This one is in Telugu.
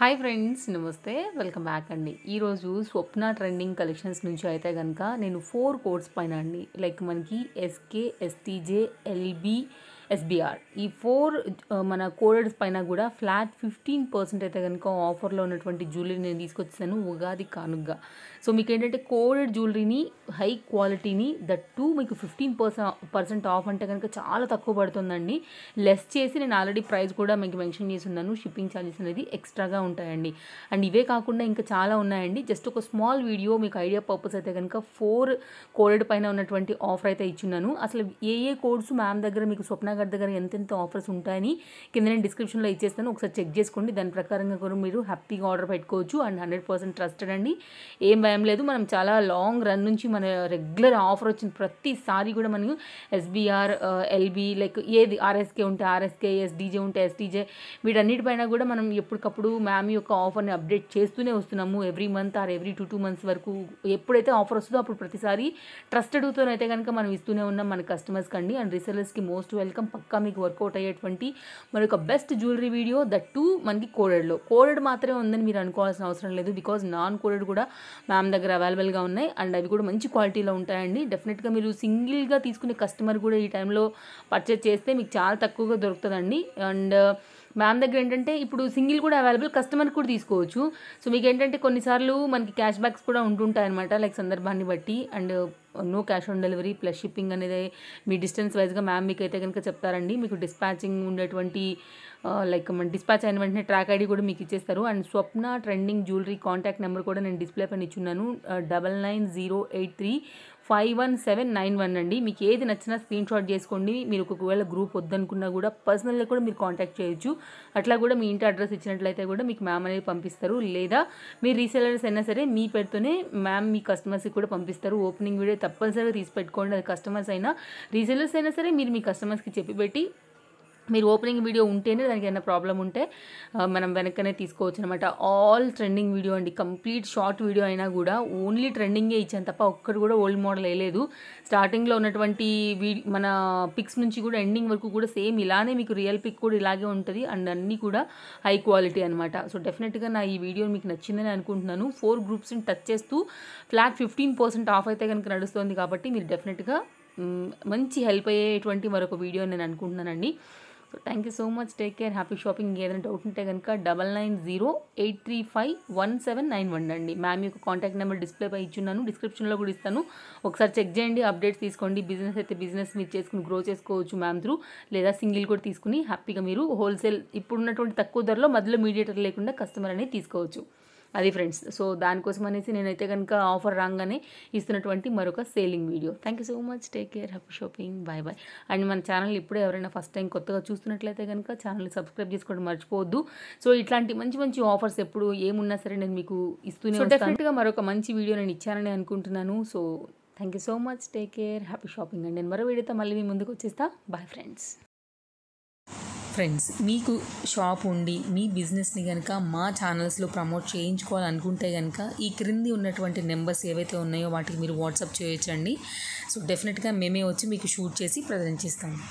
హాయ్ ఫ్రెండ్స్ నమస్తే వెల్కమ్ బ్యాక్ అండి ఈరోజు స్వప్న ట్రెండింగ్ కలెక్షన్స్ నుంచి అయితే కనుక నేను ఫోర్ కోడ్స్ పైన అండి లైక్ మనకి ఎస్కే ఎస్టీజే ఎల్బీ ఎస్బీఆర్ ఈ ఫోర్ uh, మన కోడర్స్ పైన కూడా ఫ్లాట్ ఫిఫ్టీన్ పర్సెంట్ అయితే కనుక ఆఫర్లో ఉన్నటువంటి జ్యువెలరీ నేను తీసుకొచ్చాను ఉగాది కానుగ్గా సో మీకు ఏంటంటే కోడెడ్ జ్యువెలరీని హై క్వాలిటీని దట్ టూ మీకు ఫిఫ్టీన్ పర్సెంట్ పర్సెంట్ ఆఫ్ అంటే కనుక చాలా తక్కువ పడుతుందండి లెస్ చేసి నేను ఆల్రెడీ ప్రైస్ కూడా మీకు మెన్షన్ చేసి ఉన్నాను షిప్పింగ్ ఛార్జెస్ అనేది ఎక్స్ట్రాగా ఉంటాయండి అండ్ ఇవే కాకుండా ఇంకా చాలా ఉన్నాయండి జస్ట్ ఒక స్మాల్ వీడియో మీకు ఐడియా పర్పస్ అయితే కనుక ఫోర్ కోడెడ్ పైన ఉన్నటువంటి ఆఫర్ అయితే ఇచ్చున్నాను అసలు ఏ ఏ కోడ్స్ మ్యామ్ దగ్గర మీకు స్వప్న గారి దగ్గర ఎంతెంత ఆఫర్స్ ఉంటాయని కింద నేను డిస్క్రిప్షన్లో ఇచ్చేస్తాను ఒకసారి చెక్ చేసుకోండి దాని ప్రకారంగా కూడా మీరు హ్యాపీగా ఆర్డర్ పెట్టుకోవచ్చు అండ్ హండ్రెడ్ పర్సెంట్ ట్రస్టెడ్ అండి ఏం భయం లేదు మనం చాలా లాంగ్ రన్ నుంచి మన రెగ్యులర్ ఆఫర్ వచ్చిన ప్రతిసారి కూడా మనం ఎస్బీఆర్ ఎల్బి లైక్ ఏది ఆర్ఎస్కే ఉంటే ఆర్ఎస్కే ఎస్డీజే ఉంటే ఎస్డీజే వీటన్నిటిపైన కూడా మనం ఎప్పటికప్పుడు మ్యామ్ యొక్క ఆఫర్ని అప్డేట్ చేస్తూనే వస్తున్నాము every month or every two two months వరకు ఎప్పుడైతే ఆఫర్ వస్తుందో అప్పుడు ప్రతిసారి ట్రస్టెడ్తోనైతే కనుక మనం ఇస్తూనే ఉన్నాం మన కస్టమర్స్కి అండి అండ్ రీసెలర్స్కి మోస్ట్ వెల్కమ్ మొత్తం పక్కా మీకు వర్కౌట్ అయ్యేటువంటి మరొక best jewellery video the too మనకి కోడెడ్లో కోడెడ్ మాత్రమే ఉందని మీరు అనుకోవాల్సిన అవసరం లేదు బికాజ్ నాన్ కోడెడ్ కూడా మ్యామ్ దగ్గర అవైలబుల్గా ఉన్నాయి అండ్ అవి కూడా మంచి క్వాలిటీలో ఉంటాయండి డెఫినెట్గా మీరు సింగిల్గా తీసుకునే కస్టమర్ కూడా ఈ టైంలో పర్చేజ్ చేస్తే మీకు చాలా తక్కువగా దొరుకుతుందండి అండ్ మ్యామ్ దగ్గర ఏంటంటే ఇప్పుడు సింగిల్ కూడా అవైలబుల్ కస్టమర్ కూడా తీసుకోవచ్చు సో మీకు ఏంటంటే కొన్నిసార్లు మనకి క్యాష్ బ్యాక్స్ కూడా ఉంటుంటాయి అనమాట లైక్ సందర్భాన్ని బట్టి and no cash on delivery plus shipping అనేది మీ డిస్టెన్స్ వైజ్గా మ్యామ్ మీకు అయితే కనుక చెప్తారండి మీకు డిస్పాచింగ్ ఉండేటువంటి లైక్ మన డిస్పాచ్ అయిన వెంటనే ట్రాక్ ఐడి కూడా మీకు ఇచ్చేస్తారు and Swapna trending jewellery contact number కూడా నేను డిస్ప్లే పైన ఇచ్చున్నాను double nine zero eight three five one seven nine one అండి మీకు ఏది నచ్చినా స్క్రీన్ షాట్ చేసుకోండి మీరు ఒకవేళ గ్రూప్ వద్దనుకున్నా కూడా పర్సనల్గా కూడా మీరు కాంటాక్ట్ చేయొచ్చు అట్లా కూడా మీ ఇంటి అడ్రస్ ఇచ్చినట్లయితే కూడా మీకు మ్యామ్ అనేది పంపిస్తారు లేదా మీ రీసెలర్స్ అయినా సరే మీ పేరుతోనే మ్యామ్ మీ కస్టమర్స్కి కూడా పంపిస్తారు ఓపెనింగ్ వీడియో తప్పనిసరిగా తీసి పెట్టుకోండి అది కస్టమర్స్ అయినా రీసెలర్స్ అయినా సరే మీరు మీ కస్టమర్స్కి చెప్పి పెట్టి మీరు ఓపెనింగ్ వీడియో ఉంటేనే దానికి ఏమైనా ప్రాబ్లం ఉంటే మనం వెనక్కనే తీసుకోవచ్చు అనమాట ఆల్ ట్రెండింగ్ వీడియో అండి కంప్లీట్ షార్ట్ వీడియో అయినా కూడా ఓన్లీ ట్రెండింగే ఇచ్చాను తప్ప ఒక్కటి కూడా ఓల్డ్ మోడల్ వేయలేదు స్టార్టింగ్లో ఉన్నటువంటి మన పిక్స్ నుంచి కూడా ఎండింగ్ వరకు కూడా సేమ్ ఇలానే మీకు రియల్ పిక్ కూడా ఇలాగే ఉంటుంది అండ్ అన్నీ కూడా హై క్వాలిటీ అనమాట సో డెఫినెట్గా నా ఈ వీడియో మీకు నచ్చిందని అనుకుంటున్నాను ఫోర్ గ్రూప్స్ని టచ్ చేస్తూ ఫ్లాట్ ఫిఫ్టీన్ పర్సెంట్ ఆఫ్ అయితే కనుక నడుస్తుంది కాబట్టి మీరు డెఫినెట్గా మంచి హెల్ప్ అయ్యేటువంటి మరొక వీడియో నేను అనుకుంటున్నానండి so thank you so much take care happy shopping ఏదైనా డౌట్ ఉంటే కనుక double nine zero eight three five one seven nine one అండి మ్యామ్ యొక్క కాంటాక్ట్ నెంబర్ డిస్ప్లేపై ఇచ్చున్నాను డిస్క్రిప్షన్లో కూడా ఇస్తాను ఒకసారి చెక్ చేయండి అప్డేట్స్ తీసుకోండి బిజినెస్ అయితే బిజినెస్ మీరు చేసుకుని గ్రో చేసుకోవచ్చు మ్యామ్ త్రూ లేదా సింగిల్ కూడా తీసుకుని హ్యాపీగా మీరు హోల్సేల్ ఇప్పుడున్నటువంటి తక్కువ ధరలో మధ్యలో మీడియేటర్ లేకుండా కస్టమర్ అనేది తీసుకోవచ్చు అది ఫ్రెండ్స్ సో దానికోసం అనేసి నేనైతే కనుక ఆఫర్ రాగానే ఇస్తున్నటువంటి మరొక selling video thank you so much take care happy shopping bye bye and మన ఛానల్ ఇప్పుడే ఎవరైనా ఫస్ట్ టైం కొత్తగా చూస్తున్నట్లయితే కనుక ఛానల్ సబ్స్క్రైబ్ చేసుకోవడం మర్చిపోవద్దు సో ఇట్లాంటి మంచి మంచి ఆఫర్స్ ఎప్పుడు ఏమున్నా సరే నేను మీకు ఇస్తూనే డెఫినెట్గా మరొక మంచి వీడియో నేను ఇచ్చానని అనుకుంటున్నాను so thank you so much take care happy shopping అండి నేను మరో వీడియోతో మళ్ళీ మీ ముందుకు వచ్చేస్తా బాయ్ ఫ్రెండ్స్ ఫ్రెండ్స్ మీకు షాప్ ఉండి మీ బిజినెస్ని కనుక మా ఛానల్స్లో ప్రమోట్ చేయించుకోవాలనుకుంటే కనుక ఈ క్రింది ఉన్నటువంటి నెంబర్స్ ఏవైతే ఉన్నాయో వాటికి మీరు వాట్సాప్ చేయొచ్చండి సో డెఫినెట్గా మేమే వచ్చి మీకు షూట్ చేసి ప్రజెంట్ చేస్తాము